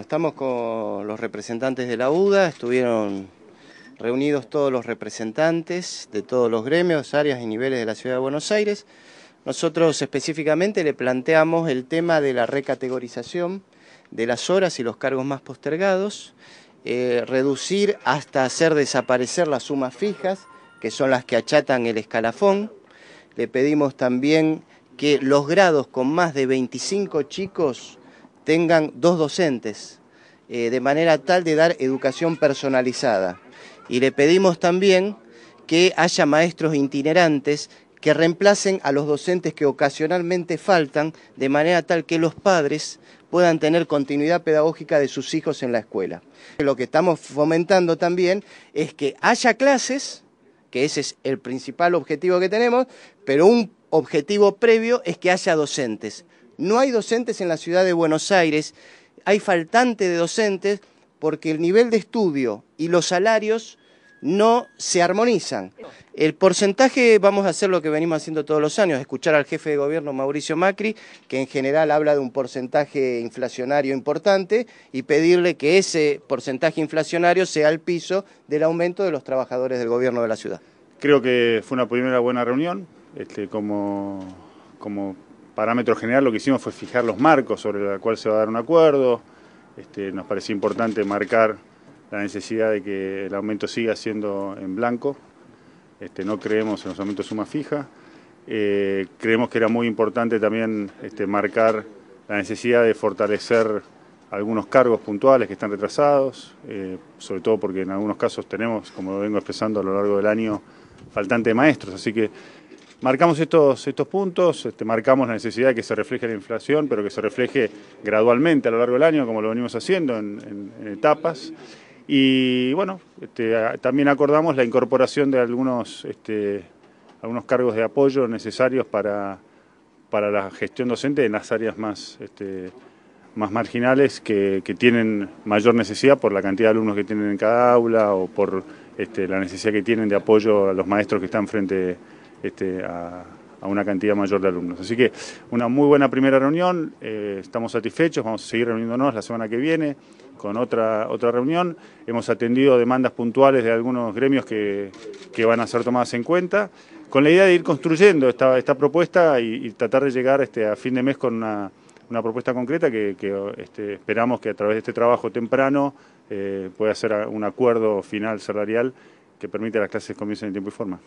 Estamos con los representantes de la UDA, estuvieron reunidos todos los representantes de todos los gremios, áreas y niveles de la Ciudad de Buenos Aires. Nosotros específicamente le planteamos el tema de la recategorización de las horas y los cargos más postergados, eh, reducir hasta hacer desaparecer las sumas fijas, que son las que achatan el escalafón. Le pedimos también que los grados con más de 25 chicos tengan dos docentes, eh, de manera tal de dar educación personalizada. Y le pedimos también que haya maestros itinerantes que reemplacen a los docentes que ocasionalmente faltan, de manera tal que los padres puedan tener continuidad pedagógica de sus hijos en la escuela. Lo que estamos fomentando también es que haya clases, que ese es el principal objetivo que tenemos, pero un objetivo previo es que haya docentes. No hay docentes en la ciudad de Buenos Aires, hay faltante de docentes porque el nivel de estudio y los salarios no se armonizan. El porcentaje, vamos a hacer lo que venimos haciendo todos los años, escuchar al jefe de gobierno Mauricio Macri, que en general habla de un porcentaje inflacionario importante, y pedirle que ese porcentaje inflacionario sea el piso del aumento de los trabajadores del gobierno de la ciudad. Creo que fue una primera buena reunión, este, como, como parámetro general lo que hicimos fue fijar los marcos sobre los cuales se va a dar un acuerdo. Este, nos parecía importante marcar la necesidad de que el aumento siga siendo en blanco. Este, no creemos en los aumentos de suma fija. Eh, creemos que era muy importante también este, marcar la necesidad de fortalecer algunos cargos puntuales que están retrasados, eh, sobre todo porque en algunos casos tenemos, como lo vengo expresando a lo largo del año, faltante de maestros. Así que Marcamos estos, puntos, este, marcamos la necesidad de que se refleje la inflación, pero que se refleje gradualmente a lo largo del año, como lo venimos haciendo en, etapas. Y bueno, este, también acordamos la incorporación de algunos, este, algunos cargos de apoyo necesarios para, la gestión docente en las áreas más, más marginales que, tienen mayor necesidad por la cantidad de alumnos que tienen en cada aula o por la necesidad que tienen de apoyo a los maestros que están frente este, a, una cantidad mayor de alumnos. Así que una muy buena primera reunión, eh, estamos satisfechos, vamos a seguir reuniéndonos la semana que viene con otra, otra reunión. Hemos atendido demandas puntuales de algunos gremios que, van a ser tomadas en cuenta, con la idea de ir construyendo esta, propuesta y, tratar de llegar este, a fin de mes con una, propuesta concreta que, este, esperamos que a través de este trabajo temprano eh, pueda ser un acuerdo final salarial que permita a las clases comiencen en tiempo y forma.